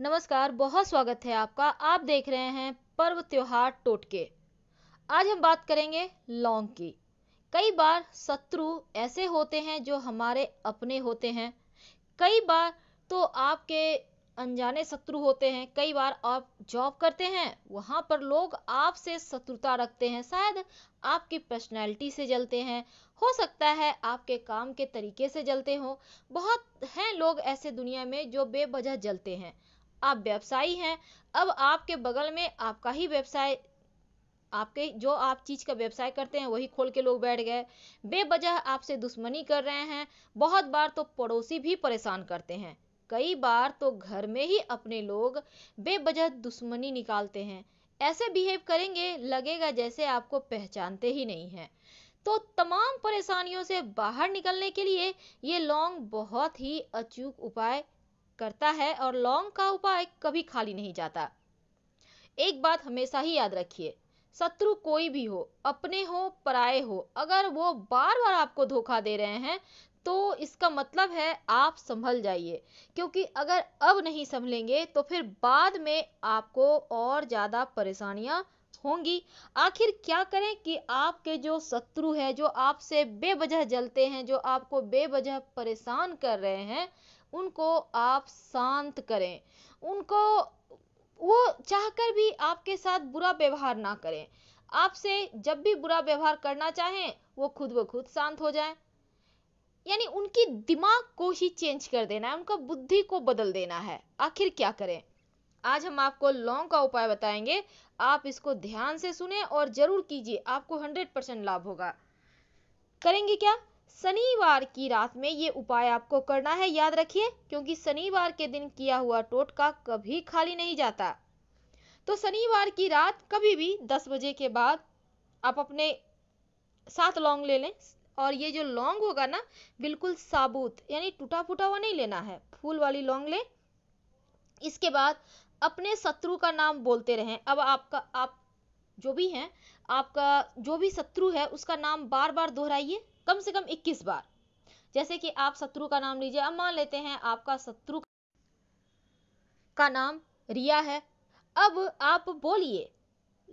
नमस्कार बहुत स्वागत है आपका आप देख रहे हैं पर्व त्योहार टोटके आज हम बात करेंगे लौंग की कई बार शत्रु ऐसे होते हैं जो हमारे अपने होते हैं कई बार तो आपके अनजाने शत्रु होते हैं कई बार आप जॉब करते हैं वहाँ पर लोग आपसे शत्रुता रखते हैं शायद आपकी पर्सनैलिटी से जलते हैं हो सकता है आपके काम के तरीके से जलते हों बहुत हैं लोग ऐसे दुनिया में जो बेबजह जलते हैं आप व्यवसायी हैं अब आपके बगल में आपका ही व्यवसाय आपके जो आप चीज का व्यवसाय करते हैं वही खोल के लोग बैठ गए बेबजह आपसे दुश्मनी कर रहे हैं बहुत बार तो पड़ोसी भी परेशान करते हैं कई बार तो घर में ही अपने लोग बेबजह दुश्मनी निकालते हैं ऐसे बिहेव करेंगे लगेगा जैसे आपको पहचानते ही नहीं है तो तमाम परेशानियों से बाहर निकलने के लिए ये लॉन्ग बहुत ही अचूक उपाय करता है और लौंग का उपाय कभी खाली नहीं जाता एक बात हमेशा ही याद रखिए शत्रु कोई भी हो अपने हो पराए हो अगर वो बार बार आपको धोखा दे रहे हैं तो इसका मतलब है आप संभल जाइए क्योंकि अगर अब नहीं संभलेंगे तो फिर बाद में आपको और ज़्यादा परेशानियां होंगी आखिर क्या करें कि आपके जो शत्रु है जो आपसे बेवजह जलते हैं जो आपको बेवजह परेशान कर रहे हैं उनको आप शांत करें उनको वो चाहकर भी आपके साथ बुरा व्यवहार ना करें आपसे जब भी बुरा व्यवहार करना चाहें वो खुद ब खुद शांत हो जाए यानी उनकी दिमाग को ही चेंज कर देना है उनका बुद्धि को बदल देना है आखिर क्या करें आज हम आपको लौंग का उपाय बताएंगे आप इसको ध्यान से सुने और जरूर कीजिए आपको हंड्रेड परसेंट लाभ होगा करेंगे क्या शनिवार की रात में ये उपाय आपको करना है याद रखिए क्योंकि शनिवार के दिन किया हुआ टोटका कभी खाली नहीं जाता तो शनिवार की रात कभी भी दस बजे के बाद आप अपने साथ लौंग ले लें और ये जो लौंग होगा ना बिल्कुल साबुत यानी टूटा फूटा हुआ नहीं लेना है फूल वाली लौंग लें इसके बाद अपने शत्रु का नाम बोलते रहें अब आपका आप जो भी हैं आपका जो भी शत्रु है उसका नाम बार बार दोहराइए कम से कम 21 बार जैसे कि आप शत्रु का नाम लीजिए अब मान लेते हैं आपका शत्रु का नाम रिया है अब आप बोलिए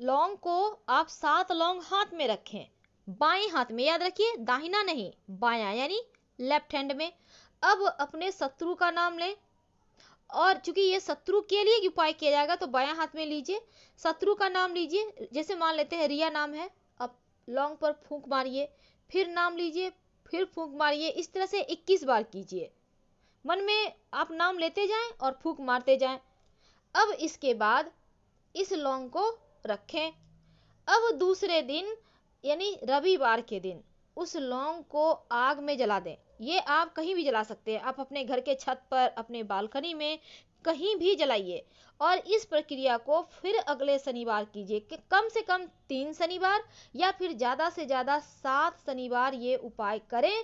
लौंग को आप सात लौंग हाथ में रखें बाएं हाथ में याद रखिए दाहिना नहीं बाया यानी लेफ्ट हैंड में अब अपने शत्रु का नाम लें और चूंकि ये शत्रु के लिए उपाय किया जाएगा तो बाया हाथ में लीजिए शत्रु का नाम लीजिए जैसे मान लेते हैं रिया नाम है अब लौंग पर फूंक मारिए फिर नाम लीजिए फिर फूंक मारिए इस तरह से 21 बार कीजिए मन में आप नाम लेते जाएं और फूंक मारते जाएं अब इसके बाद इस लौंग को रखें अब दूसरे दिन यानी रविवार के दिन उस लौंग को आग में जला दें ये आप कहीं भी जला सकते हैं आप अपने घर के छत पर अपने बालकनी में कहीं भी जलाइए और इस प्रक्रिया को फिर अगले शनिवार कीजिए कम से कम तीन शनिवार या फिर ज़्यादा से ज़्यादा सात शनिवार ये उपाय करें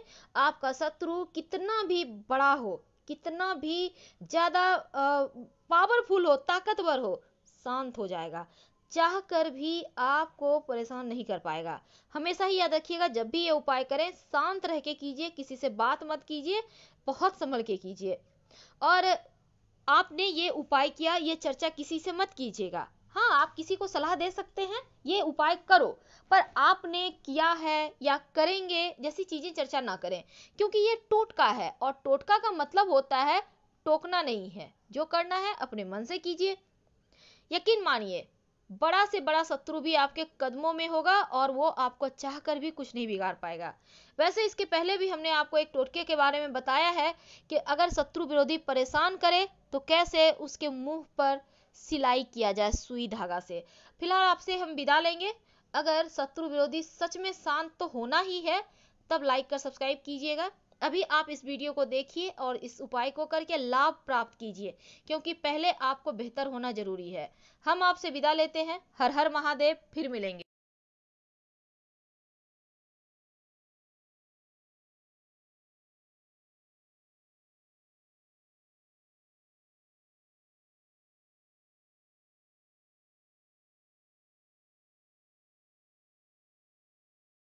आपका शत्रु कितना भी बड़ा हो कितना भी ज़्यादा पावरफुल हो ताकतवर हो शांत हो जाएगा चाह कर भी आपको परेशान नहीं कर पाएगा हमेशा ही याद रखिएगा जब भी ये उपाय करें शांत रह के कीजिए किसी से बात मत कीजिए बहुत संभल के कीजिए और आपने ये उपाय किया ये चर्चा किसी से मत कीजिएगा हाँ आप किसी को सलाह दे सकते हैं ये उपाय करो पर आपने किया है या करेंगे जैसी चीज़ें चर्चा ना करें क्योंकि ये टोटका है और टोटका का मतलब होता है टोकना नहीं है जो करना है अपने मन से कीजिए यकीन मानिए बड़ा से बड़ा शत्रु भी आपके कदमों में होगा और वो आपको चाह कर भी कुछ नहीं बिगाड़ पाएगा वैसे इसके पहले भी हमने आपको एक टोटके के बारे में बताया है कि अगर शत्रु विरोधी परेशान करे तो कैसे उसके मुंह पर सिलाई किया जाए सुई धागा से फिलहाल आपसे हम विदा लेंगे अगर शत्रु विरोधी सच में शांत तो होना ही है तब लाइक कर सब्सक्राइब कीजिएगा अभी आप इस वीडियो को देखिए और इस उपाय को करके लाभ प्राप्त कीजिए क्योंकि पहले आपको बेहतर होना जरूरी है हम आपसे विदा लेते हैं हर हर महादेव फिर मिलेंगे